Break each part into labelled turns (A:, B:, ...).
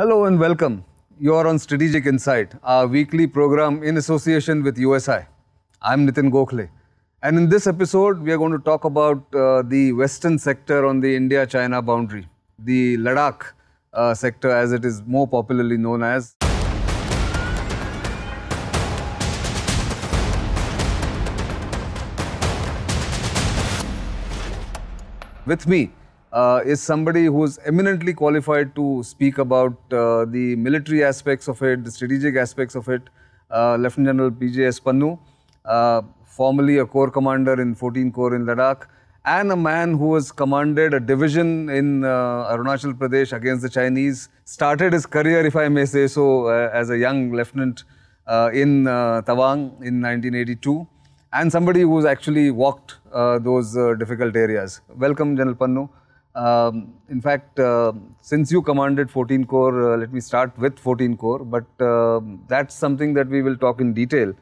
A: Hello and welcome. You are on Strategic Insight, our weekly program in association with USI. I'm Nitin Gokhale. And in this episode, we are going to talk about uh, the western sector on the India China boundary, the Ladakh uh, sector as it is more popularly known as. With me uh, is somebody who is eminently qualified to speak about uh, the military aspects of it, the strategic aspects of it. Uh, Lieutenant General P.J.S. Pannu, uh, formerly a corps commander in 14 Corps in Ladakh, and a man who has commanded a division in uh, Arunachal Pradesh against the Chinese, started his career, if I may say so, uh, as a young lieutenant in Tawang in 1982 and somebody who's actually walked uh, those uh, difficult areas. Welcome, General Pannu. Um, in fact, uh, since you commanded 14 core, uh, let me start with 14 core, but uh, that's something that we will talk in detail.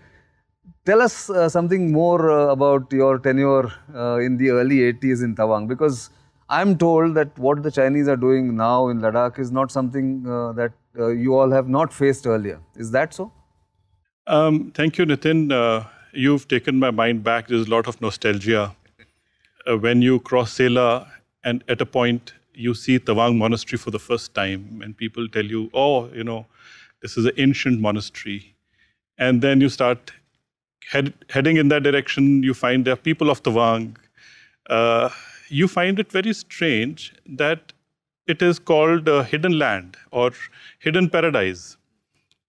A: Tell us uh, something more uh, about your tenure uh, in the early 80s in Tawang, because I'm told that what the Chinese are doing now in Ladakh is not something that you all have not faced earlier. Is that so?
B: Um, thank you, Nitin. you've taken my mind back. There's a lot of nostalgia. when you cross Sela and at a point, you see Tawang Monastery for the first time, and people tell you, oh, you know, this is an ancient monastery. And then you start head, heading in that direction. You find there are people of Tawang. Uh, you find it very strange that it is called a uh, hidden land or hidden paradise.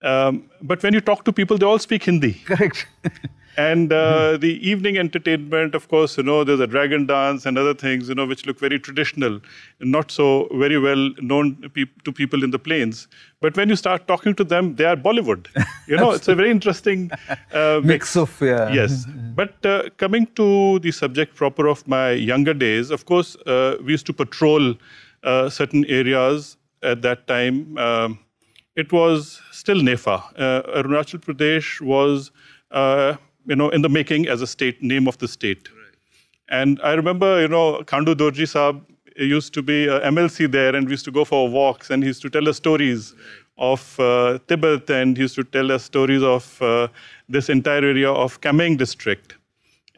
B: Um, but when you talk to people, they all speak Hindi. Correct. And uh, mm-hmm. the evening entertainment, of course, you know, there's a dragon dance and other things, you know, which look very traditional, not so very well known pe to people in the plains. But when you start talking to them, they are Bollywood. You know, it's a very interesting uh, mix. mix. of, yeah. Yes. Mm-hmm. But uh, coming to the subject proper of my younger days, of course, uh, we used to patrol uh, certain areas at that time. Um, it was still NEFA. Uh, Arunachal Pradesh was. Uh, you know, in the making as a state, name of the state. Right. And I remember, you know, Kandu Dorji Saab used to be a MLC there and we used to go for walks and he used to tell us stories right. of uh, Tibet and he used to tell us stories of uh, this entire area of Kameng district.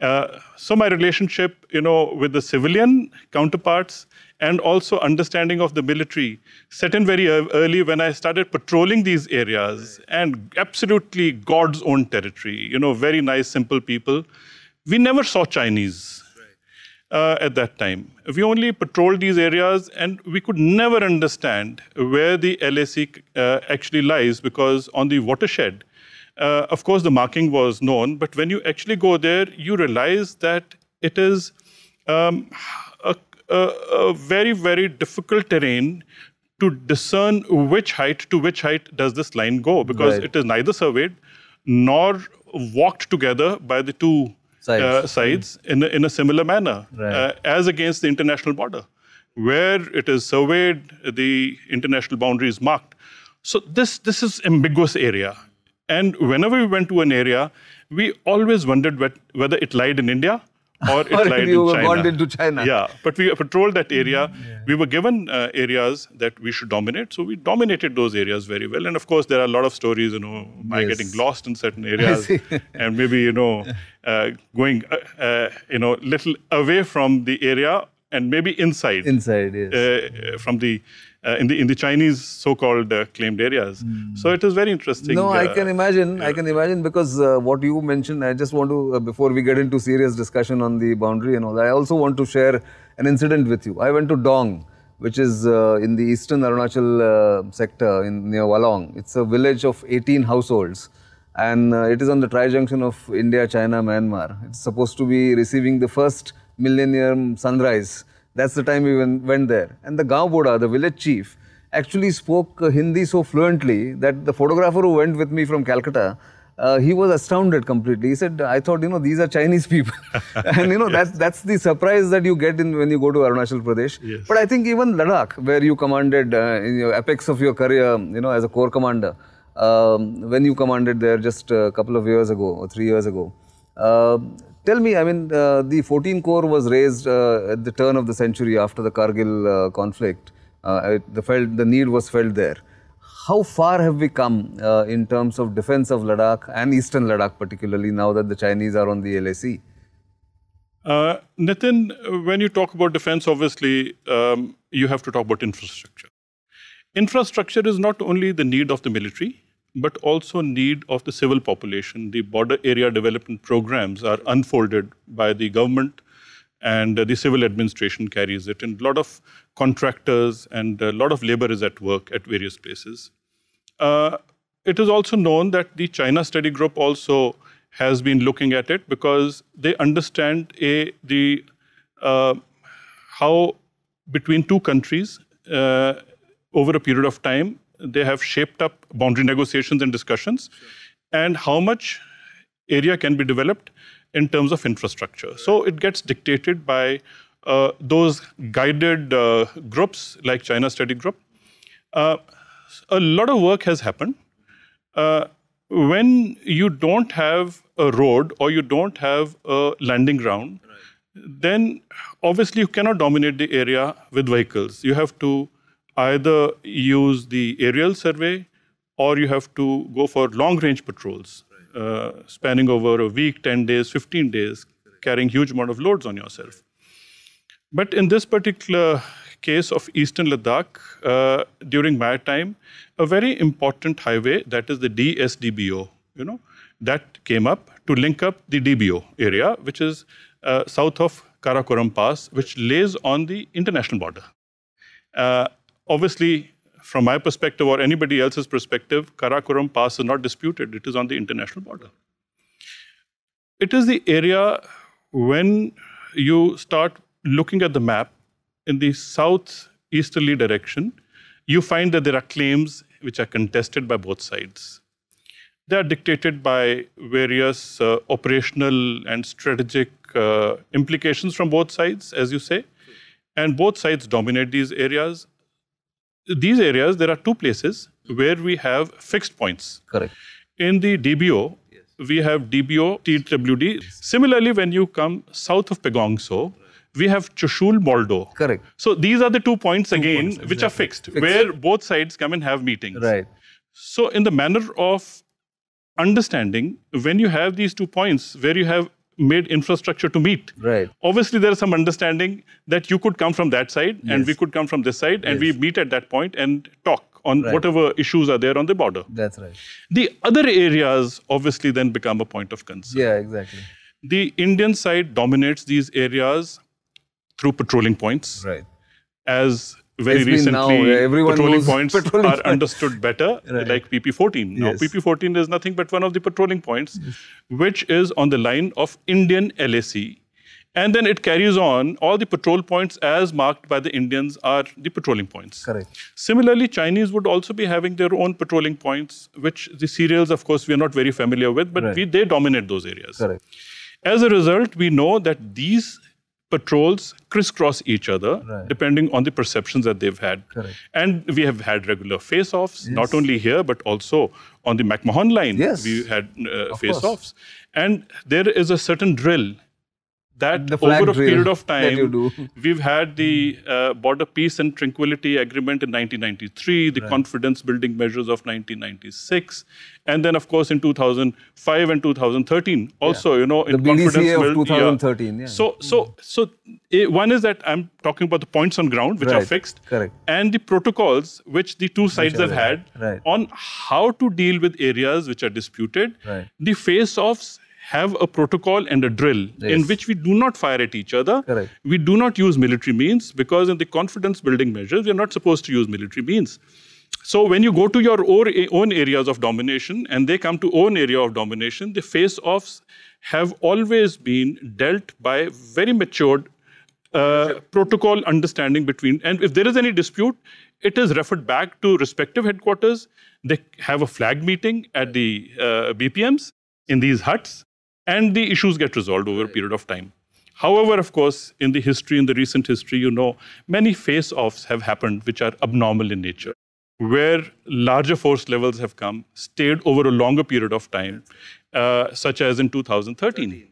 B: Uh, so my relationship, you know, with the civilian counterparts and also understanding of the military set in very early when I started patrolling these areas and absolutely God's own territory. You know, very nice, simple people. We never saw Chinese. Uh, at that time. We only patrolled these areas and we could never understand where the LAC uh, actually lies because on the watershed, uh, of course, the marking was known, but when you actually go there, you realize that it is um, a, a, a, very, very difficult terrain to discern which height to which height does this line go because right. it is neither surveyed nor walked together by the two sides, uh, sides mm. in, a, in a similar manner right. uh, as against the international border where it is surveyed the international boundary is marked so this this is ambiguous area and whenever we went to an area, we always wondered what, whether it lied in India or it or lied in China. into China. Yeah, but we patrolled that area. Mm-hmm. Yeah. We were given uh, areas that we should dominate, so we dominated those areas very well. And of course, there are a lot of stories, you know, by yes. getting lost in certain areas, and maybe you know, uh, going, uh, uh, you know, little away from the area and maybe inside. Inside, yes. Uh, from the uh, in the in the Chinese so-called uh, claimed areas. Mm. So it is very interesting. No, uh, I can
A: imagine. I can imagine because uh, what you mentioned. I just want to uh, before we get into serious discussion on the boundary and all that. I also want to share an incident with you. I went to Dong, which is in the eastern Arunachal sector in near Walong. It's a village of 18 households. And it is on the tri junction of India, China, Myanmar. It's supposed to be receiving the first millennium sunrise. That's the time we went there. And the Gaon the village chief, actually spoke uh, Hindi so fluently that the photographer who went with me from Calcutta, uh, he was astounded completely. He said, "I thought you know these are Chinese people," and you know yes. that's that's the surprise that you get in when you go to Arunachal Pradesh. Yes. But I think even Ladakh, where you commanded uh, in your apex of your career, you know as a corps commander, um, when you commanded there just a couple of years ago or three years ago. Uh, Tell me, I mean, uh, the 14 Corps was raised uh, at the turn of the century after the Kargil uh, conflict. Uh, it, the, felt, the need was felt there. How far have we come uh, in terms of defense of Ladakh and eastern Ladakh, particularly now that the Chinese are on the LAC?
B: Uh, Nitin, when you talk about defense, obviously um, you have to talk about infrastructure. Infrastructure is not only the need of the military, but also need of the civil population. The border area development programs are unfolded by the government and the civil administration carries it. And a lot of contractors and a lot of labor is at work at various places. Uh, it is also known that the China Study Group also has been looking at it because they understand a the uh, how between two countries uh, over a period of time they have shaped up boundary negotiations and discussions, sure. and how much area can be developed in terms of infrastructure. Right. So it gets dictated by uh, those guided uh, groups like China Study Group. Uh, a lot of work has happened. Uh, when you don't have a road or you don't have a landing ground, right. then obviously you cannot dominate the area with vehicles. You have to either use the aerial survey or you have to go for long range patrols uh, spanning over a week 10 days 15 days carrying huge amount of loads on yourself but in this particular case of eastern ladakh uh, during my time a very important highway that is the dsdbo you know that came up to link up the dbo area which is uh, south of karakoram pass which lays on the international border uh, Obviously, from my perspective or anybody else's perspective, Karakoram Pass is not disputed. It is on the international border. It is the area when you start looking at the map in the southeasterly direction, you find that there are claims which are contested by both sides. They are dictated by various uh, operational and strategic uh, implications from both sides, as you say. And both sides dominate these areas these areas, there are two places where we have fixed points. Correct. In the DBO, yes. we have DBO, TWD. Similarly, when you come south of Pegongso, we have Chushul Moldo. Correct. So these are the two points two again, points, exactly. which are fixed, fixed, where both sides come and have meetings. Right. So in the manner of understanding, when you have these two points where you have made infrastructure to meet. Right. Obviously, there is some understanding that you could come from that side yes. and we could come from this side and yes. we meet at that point and talk on right. whatever issues are there on the border. That's right. The other areas obviously then become a point of concern. Yeah, exactly. The Indian side dominates these areas through patrolling points. Right. As very it's recently patrolling points patrolling are understood better, right. like PP14. Now, yes. PP14 is nothing but one of the patrolling points, yes. which is on the line of Indian LAC. And then it carries on. All the patrol points, as marked by the Indians, are the patrolling points. Correct. Similarly, Chinese would also be having their own patrolling points, which the serials, of course, we are not very familiar with, but right. we, they dominate those areas. Correct. As a result, we know that these patrols crisscross each other right. depending on the perceptions that they've had. Correct. And we have had regular face offs, yes. not only here, but also on the McMahon line. Yes. We had uh, face offs. And there is a certain drill that over a period of time, we've had the uh, border peace and tranquility agreement in 1993, the right. confidence building measures of 1996, and then of course in 2005 and 2013 also, yeah. you know, the confidence build, 2013. Yeah. Yeah. So, so, so eh, one is that I'm talking about the points on ground which right. are fixed, correct, and the protocols which the two sides have right. had on how to deal with areas which are disputed, the face-offs have a protocol and a drill yes. in which we do not fire at each other. Correct. We do not use military means because in the confidence building measures, we are not supposed to use military means. So when you go to your own areas of domination and they come to own area of domination, the face-offs have always been dealt by very matured uh, sure. protocol understanding between. And if there is any dispute, it is referred back to respective headquarters. They have a flag meeting at the uh, BPMs in these huts and the issues get resolved over a period of time. However, of course, in the history, in the recent history, you know, many face offs have happened which are abnormal in nature, where larger force levels have come, stayed over a longer period of time, uh, such as in 2013. 13.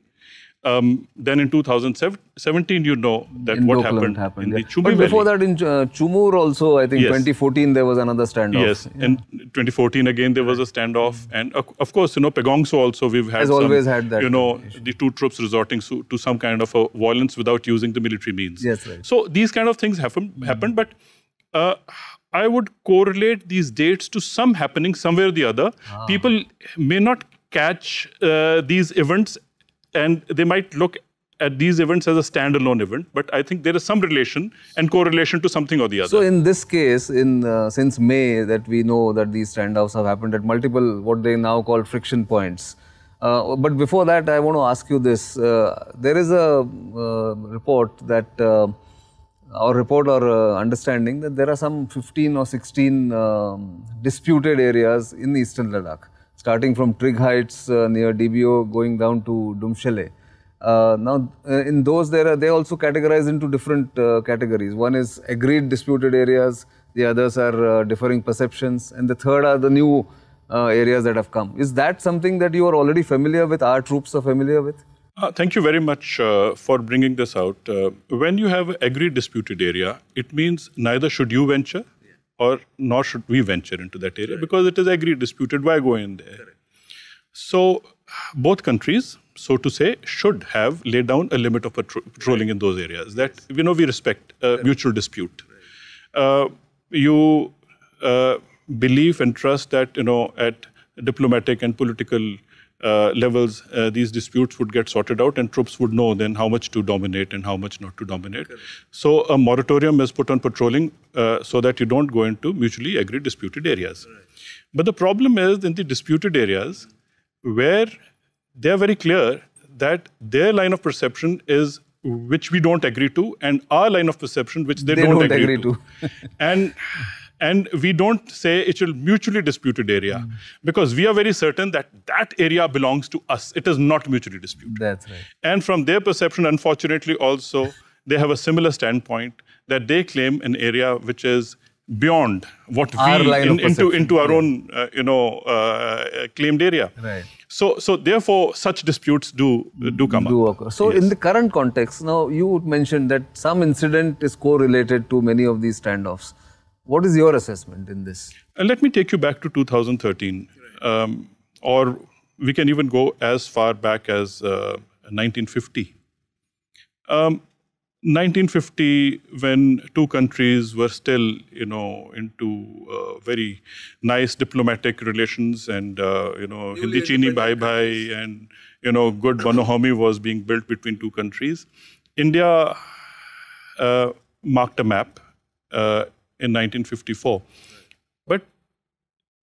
B: Um, then in 2017, you know that in what happened, happened, in yeah. the But before
A: Valley. that, in uh, Chumur also, I think yes. 2014 there was another standoff. Yes,
B: yeah. in 2014 again there was a standoff, and uh, of course, you know, Pegongso also we've had. Has some, always had that. You know, the two troops resorting so, to some kind of a violence without using the military means. Yes, right. So these kind of things happen happened, but. Uh, I would correlate these dates to some happening somewhere or the other. Ah. People may not catch uh, these events and they might look at these events as a standalone event, but I think there is some relation and correlation to something or the other. So
A: in this case, in uh, since May that we know that these standoffs have happened at multiple what they now call friction points. Uh, but before that, I want to ask you this. Uh, there is a uh, report that uh, our report or uh, understanding that there are some 15 or 16 um, disputed areas in eastern Ladakh starting from Trig Heights uh, near DBO, going down to Dumshele. Uh, now, uh, in those, there are they also categorized into different uh, categories. One is agreed disputed areas. The others are uh, differing perceptions, and the third are the new uh, areas that have come. Is that something that you are already familiar with? Our troops are familiar with.
B: thank you very much for bringing this out. when you have agreed disputed area, it means neither should you venture or nor should we venture into that area right. because it is agreed, disputed. Why go in there? So, both countries, so to say, should have laid down a limit of patro patrolling right. in those areas. That yes. you know we respect uh, mutual dispute. Right. Uh, you uh, believe and trust that you know at diplomatic and political uh, levels, uh, these disputes would get sorted out, and troops would know then how much to dominate and how much not to dominate. Okay. So a moratorium is put on patrolling uh, so that you don't go into mutually agreed disputed areas. Right. But the problem is in the disputed areas where they are very clear that their line of perception is which we don't agree to, and our line of perception which they, they don't, don't, agree, agree to. to. and and we don't say it's a mutually disputed area mm. because we are very certain that that area belongs to us. It is not mutually disputed. That's right. And from their perception, unfortunately, also, they have a similar standpoint that they claim an area which is beyond what our we in, into into our own uh,
A: you know uh, claimed area right so so therefore such disputes do do come do up occur. so yes. in the current context now you mentioned that some incident is correlated to many of these standoffs what is your assessment in this? And uh, Let me take you back to
B: 2013, um, or we can even go as far back as uh, 1950. Um, 1950, when two countries were still, you know, into uh, very nice diplomatic relations, and uh, you know, Hindi Chini Bye Bye, and you know, good Banohami was being built between two countries. India uh, marked a map. Uh, in 1954. But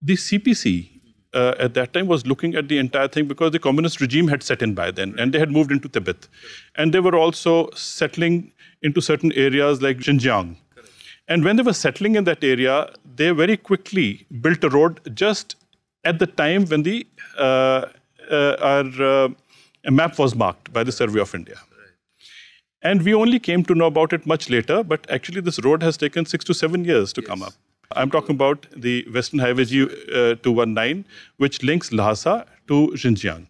B: the CPC uh, at that time was looking at the entire thing because the communist regime had set in by then and they had moved into Tibet. And they were also settling into certain areas like Xinjiang. And when they were settling in that area, they very quickly built a road just at the time when the uh, uh, our uh, map was marked by the Survey of India. And we only came to know about it much later, but actually, this road has taken six to seven years to yes. come up. I'm talking about the Western Highway G, uh, 219, which links Lhasa to Xinjiang.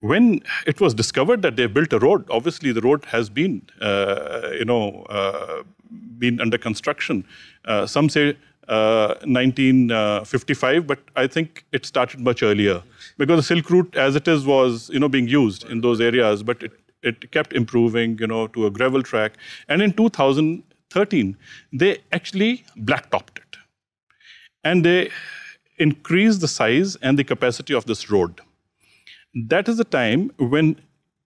B: When it was discovered that they built a road, obviously the road has been, uh, you know, uh, been under construction. Uh, some say 1955, uh, but I think it started much earlier because the Silk Route, as it is, was you know being used in those areas, but it it kept improving, you know, to a gravel track. And in 2013, they actually blacktopped it. And they increased the size and the capacity of this road. That is the time when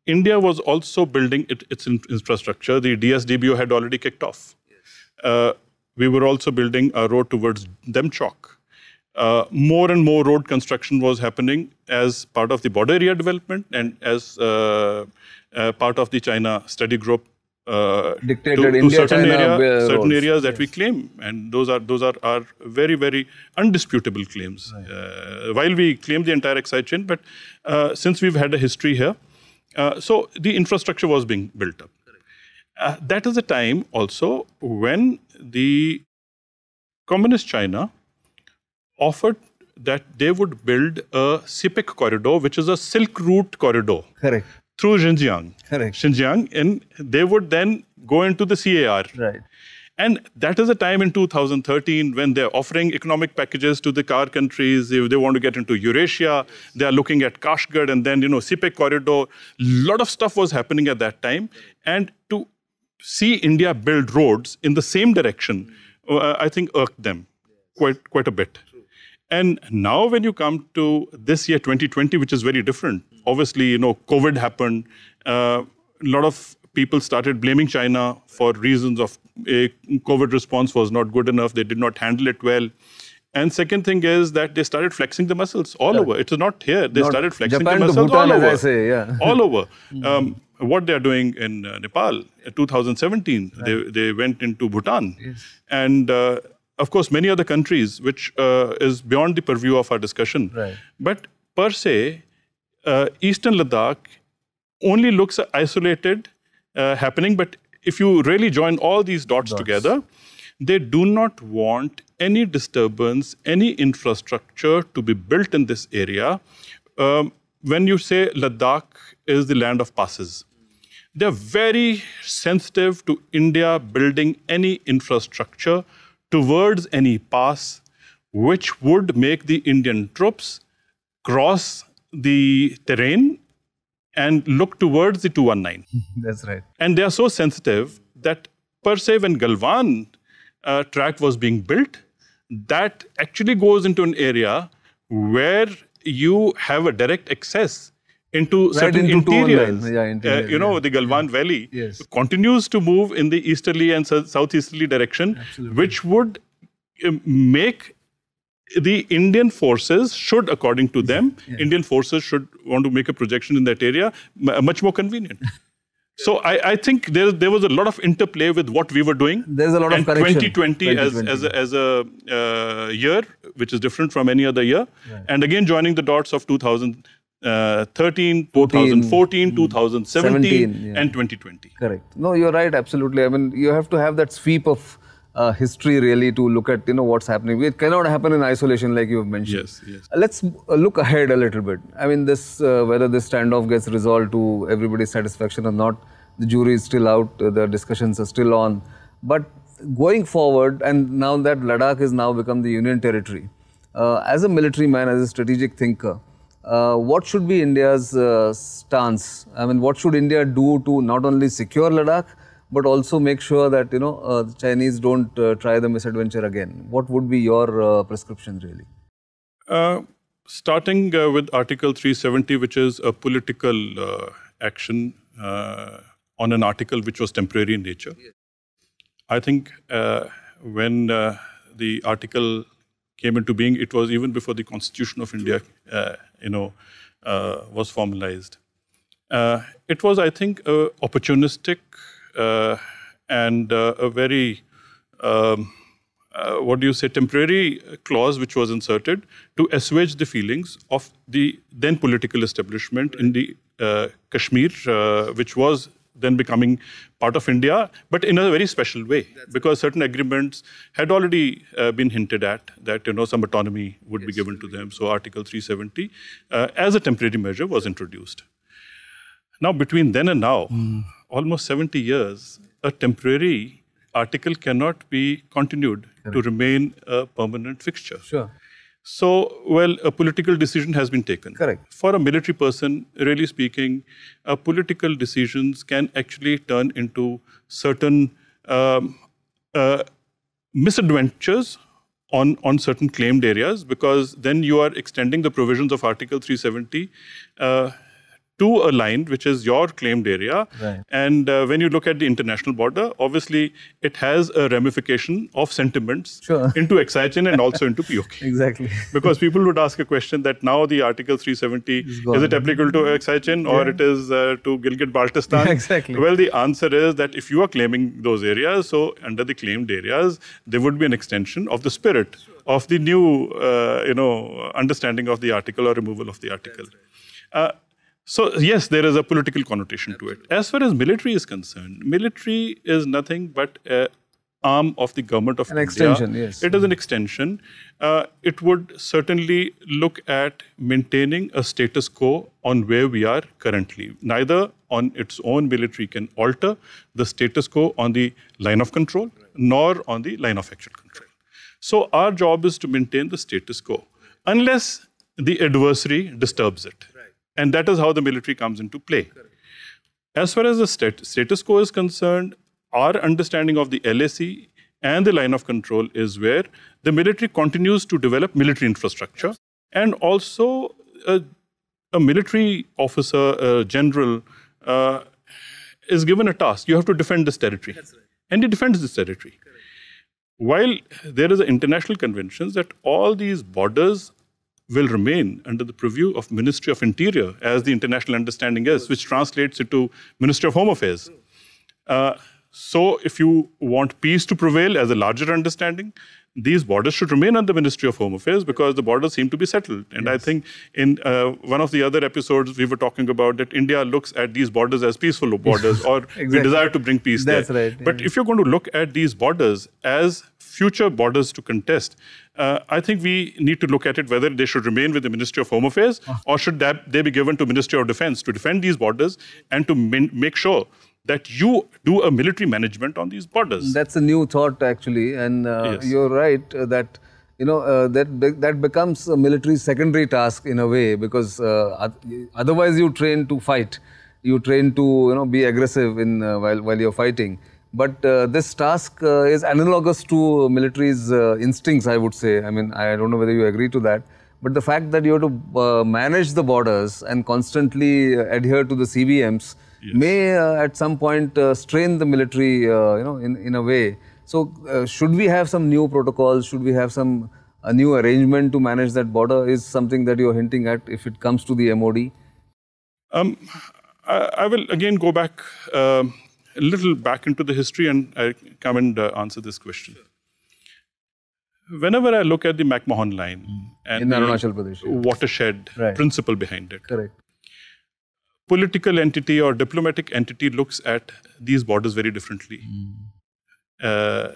B: India was also building it, its infrastructure. The DSDBO had already kicked off. Yes. Uh, we were also building a road towards Demchok. Uh, more and more road construction was happening as part of the border area development and as uh, uh, part of the China study group uh, dictated to, to India, certain, China, area, certain roles. areas that yes. we claim, and those are those are are very very undisputable claims. Right. Uh, while we claim the entire Xinjiang, chain, but uh, since we've had a history here, uh, so the infrastructure was being built up. Uh, that is the time also when the communist China offered that they would build a CPEC corridor, which is a Silk Route corridor. Correct through Xinjiang. Correct. Xinjiang, and they would then go into the CAR. Right. And that is a time in 2013 when they're offering economic packages to the car countries. If they want to get into Eurasia, they are looking at Kashgar and then, you know, CPEC corridor. A lot of stuff was happening at that time. And to see India build roads in the same direction, uh, I think irked them quite, quite a bit. And now, when you come to this year, 2020, which is very different, obviously, you know, COVID happened. Uh, a lot of people started blaming China for reasons of a COVID response was not good enough. They did not handle it well. And second thing is that they started flexing the muscles all yeah. over. It is not here. They not started flexing Japan the muscles Bhutan, all over.
A: Say, yeah. all
B: over. Hmm. Um, what they are doing in uh, Nepal, uh, 2017, right. they, they went into Bhutan. Yes. And uh, of course, many other countries, which uh, is beyond the purview of our discussion. Right. But per se, uh, Eastern Ladakh only looks isolated uh, happening, but if you really join all these dots, dots, together, they do not want any disturbance, any infrastructure to be built in this area. Um, when you say Ladakh is the land of passes, they're very sensitive to India building any infrastructure towards any pass which would make the Indian troops cross the terrain and look towards the 219. That's right. And they are so sensitive that per se, when Galvan uh, track was being built. That actually goes into an area where you have a direct access into right certain into interiors, yeah, interior, uh, you know, yeah. the Galvan yeah. Valley yes. continues to move in the easterly and southeasterly direction, Absolutely. which would uh, make the Indian forces should, according to them, Indian forces should want to make a projection in that area uh, much more convenient. So I, I, think there there was a lot of interplay with what we were doing. There's a lot and of correction. 2020, 2020. as as a, as a uh, year, which is different from any other year, and again joining the dots of 2000 uh, 13, 2014, hmm. 2017, 17, yeah. and 2020.
A: Correct. No, you're right, absolutely. I mean, you have to have that sweep of uh, history really to look at you know what's happening. It cannot happen in isolation, like you've mentioned. Yes, yes. Uh, let's look ahead a little bit. I mean, this uh, whether this standoff gets resolved to everybody's satisfaction or not, the jury is still out. Uh, the discussions are still on. But going forward, and now that Ladakh has now become the Union territory, uh, as a military man, as a strategic thinker, uh, what should be India's uh, stance? I mean, what should India do to not only secure Ladakh, but also make sure that you know uh, the Chinese don't uh, try the misadventure again? What would be your uh, prescription, really?
B: Uh, starting with Article 370, which is a political action on an article which was temporary in nature. Yes. I think when the article came into being. It was even before the Constitution of India, uh, you know, uh, was formalized. Uh, it was, I think, opportunistic and a very um, uh, what do you say, temporary clause which was inserted to assuage the feelings of the then political establishment in the uh, Kashmir, uh, which was then becoming part of India, but in a very special way, That's because certain agreements had already uh, been hinted at that you know some autonomy would yes, be given to them. So Article 370, uh, as a temporary measure, was introduced. Now, between then and now, mm. almost 70 years, a temporary article cannot be continued Correct. to remain a permanent fixture. Sure. So, well, a political decision has been taken. Correct. For a military person, really speaking, uh, political decisions can actually turn into certain um, uh, misadventures on, on certain claimed areas because then you are extending the provisions of Article 370 uh, to a line which is your claimed area. Right. And uh, when you look at the international border, obviously it has a ramification of sentiments sure. into Exarchin and also into POK. exactly. because people would ask a question that now the Article 370 is it applicable to Exarchin or it is uh, to Gilgit Baltistan? exactly. Well, the answer is that if you are claiming those areas, so under the claimed areas, there would be an extension of the spirit of the new, uh, you know, understanding of the article or removal of the article. Uh, so, yes, there is a political connotation Absolutely. to it. As far as military is concerned, military is nothing but an arm of the government of an India. extension, yes. It is an extension. Uh, it would certainly look at maintaining a status quo on where we are currently. Neither on its own military can alter the status quo on the line of control right. nor on the line of actual control. So, our job is to maintain the status quo unless the adversary disturbs it. And that is how the military comes into play. Correct. As far as the stat- status quo is concerned, our understanding of the LSE and the line of control is where the military continues to develop military infrastructure and also a, uh, a, military officer, a general, uh, is given a task. You have to defend this territory. Right. And he defends this territory. Correct. While there is an international convention that all these borders will remain under the purview of Ministry of Interior, as the international understanding is, which translates into Ministry of Home Affairs. Uh, so if you want peace to prevail as a larger understanding, these borders should remain under the Ministry of Home Affairs because the borders seem to be settled. And yes. I think in uh, one of the other episodes, we were talking about that India looks at these borders as peaceful borders or exactly. we desire to bring peace That's there. Right. But yeah. Mm. if you're going to look at these borders as future borders to contest, uh, I think we need to look at it whether they should remain with the Ministry of Home Affairs ah. or should that, they be given to Ministry of Defense to defend these borders and to min- make sure that you do a military management on these borders.
A: That's a new thought, actually, and uh, yes. you're right uh, that you know uh, that be that becomes a military secondary task in a way because uh, otherwise you train to fight, you train to you know be aggressive in uh, while while you're fighting. But uh, this task is analogous to military's instincts, I would say. I mean, I don't know whether you agree to that. But the fact that you have to manage the borders and constantly adhere to the CBMs yes. may uh, at some point uh, strain the military, uh, you know, in, in a way. So should we have some new protocols? Should we have some a new arrangement to manage that border? Is something that you're hinting at if it comes to the MOD? Um, I,
B: I, will again go back uh, a little back into the history and I come and uh, answer this question. Whenever I look at the MacMahon line mm. and In Arunachal Pradesh, watershed right. principle behind it, correct political entity or diplomatic entity looks at these borders very differently mm. uh,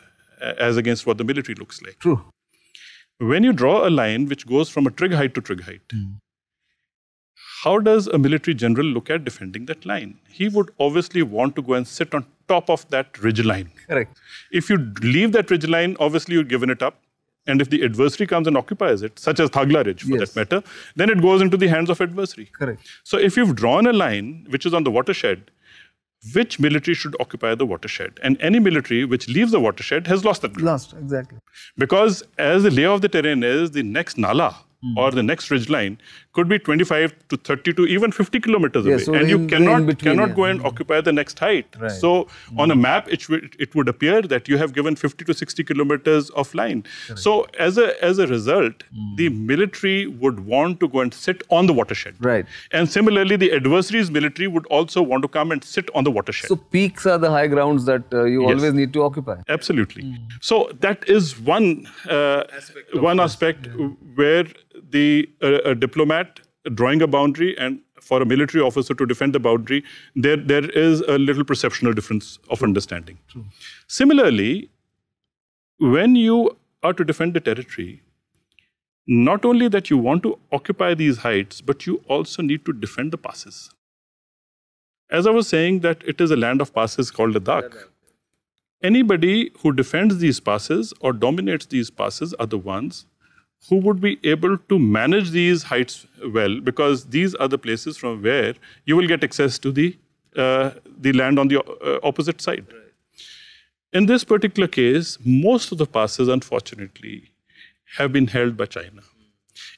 B: as against what the military looks like. True. When you draw a line which goes from a trig height to trig height, mm. how does a military general look at defending that line? He would obviously want to go and sit on top of that ridge line. Correct. If you leave that ridge line, obviously you've given it up. And if the adversary comes and occupies it, such as Thagla Ridge for yes. that matter, then it goes into the hands of adversary. Correct. So if you've drawn a line which is on the watershed, which military should occupy the watershed? And any military which leaves the watershed has lost that ground. Lost, exactly. Because as the layer of the terrain is, the next nala mm. or the next ridge line could be 25 to 30 to even 50 kilometers yeah, away. So and you cannot, between, cannot yeah. go and mm. occupy the next height. Right. So mm. on a map, it, it would appear that you have given 50 to 60 kilometers of line. Correct. So as a, as a result, hmm. the military would want to go and sit on the watershed. Right. And similarly, the adversary's military would also want to come and sit on the watershed. So peaks are the high grounds that uh, you yes. always need
A: to occupy. Absolutely.
B: Hmm. So that is one, uh, aspect one aspect yeah. where the uh, diplomat drawing a boundary and for a military officer to defend the boundary, there, there is a little perceptual difference of True. understanding. True. Similarly, when you are to defend the territory, not only that you want to occupy these heights, but you also need to defend the passes. As I was saying, that it is a land of passes called Ladakh. Anybody who defends these passes or dominates these passes are the ones who would be able to manage these heights well because these are the places from where you will get access to the, uh, the land on the uh, opposite side. Right. In this particular case, most of the passes, unfortunately, have been held by China.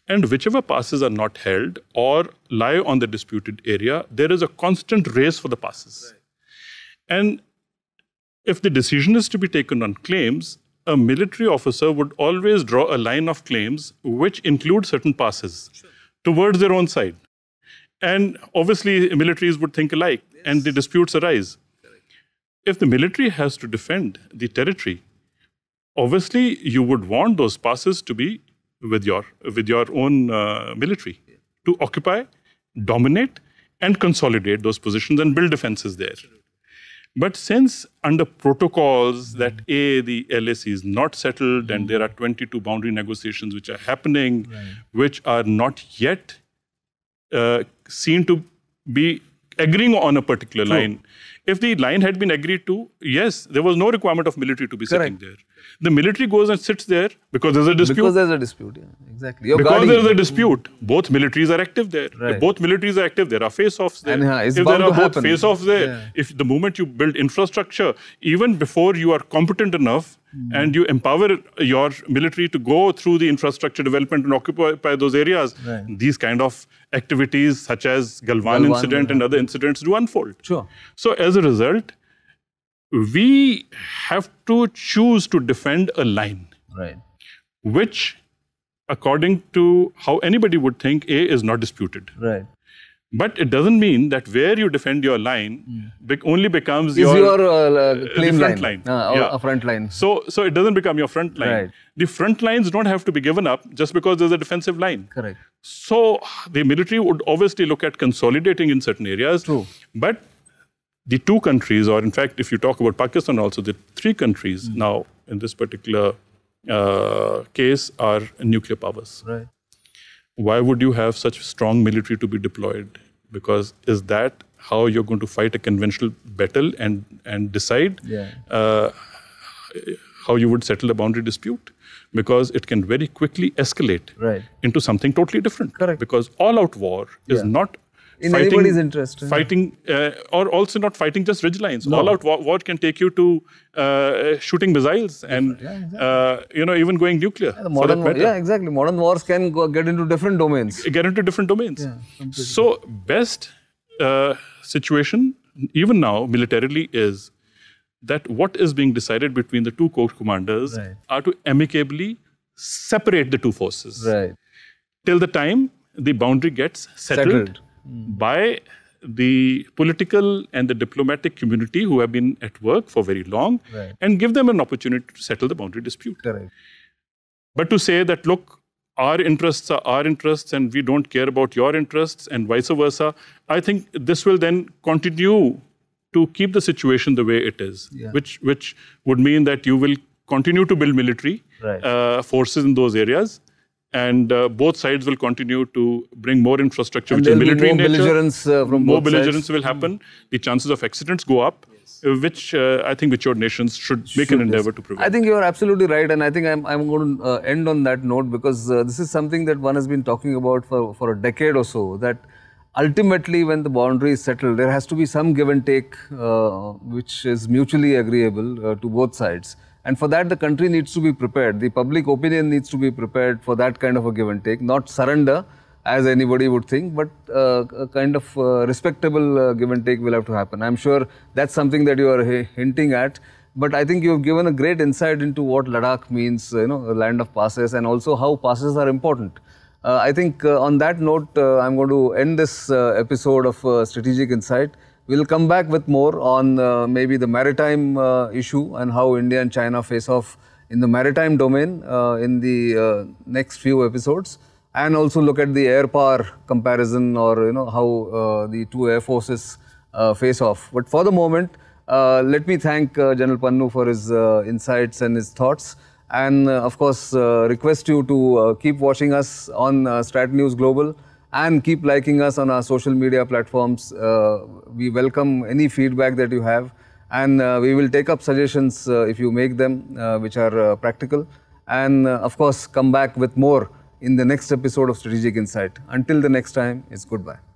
B: And whichever passes are not held or lie on the disputed area, there is a constant race for the passes. Right. And if the decision is to be taken on claims, a military officer would always draw a line of claims which include certain passes sure. towards their own side. And obviously, militaries would think alike yes. and the disputes arise. Correct. If the military has to defend the territory, obviously you would want those passes to be with your, with your own uh, military yeah. to occupy, dominate, and consolidate those positions and build defenses there. Absolutely. But since under protocols that hmm. A, the LAC is not settled and hmm. there are 22 boundary negotiations which are happening, right. which are not yet uh, seen to be agreeing on a particular True. line, if the line had been agreed to, yes, there was no requirement of military to be Correct. sitting there. The military goes and sits there because there's a dispute. Because there's a
A: dispute, yeah, exactly. You're because guarding. there's a
B: dispute, both militaries are active there. Right. If both militaries are active, there are face-offs there. And, yeah, if there are both face-offs there, yeah. if the moment you build infrastructure, even before you are competent enough, Mm. And you empower your military to go through the infrastructure development and occupy those areas. Right. These kind of activities, such as Galwan, Galwan incident yeah. and other incidents, do unfold. Sure. So as a result, we have to choose to defend a line, right. which, according to how anybody would think, a is not disputed. Right. But it doesn't mean that where you defend your line be only becomes Is your, your uh,
A: uh, uh claim line, line. Ah, yeah. a front line. So,
B: so it doesn't become your front line. Right. The front lines don't have to be given up just because there's a defensive line. Correct. So the military would obviously look at consolidating in certain areas. True. But the two countries, or in fact, if you talk about Pakistan also, the three countries mm. now in this particular uh, case are nuclear powers. Right why would you have such strong military to be deployed? Because is that how you're going to fight a conventional battle and and decide yeah. uh, how you would settle a boundary dispute? Because it can very quickly escalate right. into something totally different. Correct. Because all-out war is not
A: in fighting, anybody's interest.
B: Fighting, uh, or also not fighting just ridge lines. No. All out war, war, can take you to uh, shooting missiles and yeah, exactly. uh, you know even going nuclear. Yeah, modern yeah,
A: exactly. Modern wars can go, get into different domains.
B: Get into different domains. Yeah, so best uh, situation even now militarily is that what is being decided between the two corps commanders right. are to amicably separate the two forces. Right. Till the time the boundary gets settled. settled by the political and the diplomatic community who have been at work for very long right. and give them an opportunity to settle the boundary dispute. Correct. But to say that, look, our interests are our interests and we don't care about your interests and vice versa, I think this will then continue to keep the situation the way it is, yeah. which, which would mean that you will continue to build military right. uh, forces in those areas and uh, both sides will continue to bring more infrastructure, and which is military more nature. Belligerence,
A: uh, from more belligerence sides.
B: will happen. Mm. The chances of accidents go up, yes. which uh, I think your nations should make should, an endeavor yes. to prevent. I think
A: you are absolutely right, and I think I'm, I'm going to uh, end on that note because uh, this is something that one has been talking about for, for a decade or so. That ultimately, when the boundary is settled, there has to be some give and take, uh, which is mutually agreeable to both sides. And for that, the country needs to be prepared. The public opinion needs to be prepared for that kind of a give and take, not surrender as anybody would think, but uh, a kind of uh, respectable uh, give and take will have to happen. I'm sure that's something that you are hinting at. But I think you have given a great insight into what Ladakh means, uh, you know, land of passes, and also how passes are important. Uh, I think uh, on that note, I'm going to end this episode of Strategic Insight. We'll come back with more on uh, maybe the maritime uh, issue and how India and China face off in the maritime domain uh, in the uh, next few episodes and also look at the air power comparison or you know how uh, the two air forces uh, face off. But for the moment, let me thank General Pannu for his insights and his thoughts and of course request you to keep watching us on Strat News Global and keep liking us on our social media platforms. Uh, we welcome any feedback that you have and uh, we will take up suggestions uh, if you make them uh, which are uh, practical and uh, of course come back with more in the next episode of Strategic Insight. Until the next time, it's goodbye.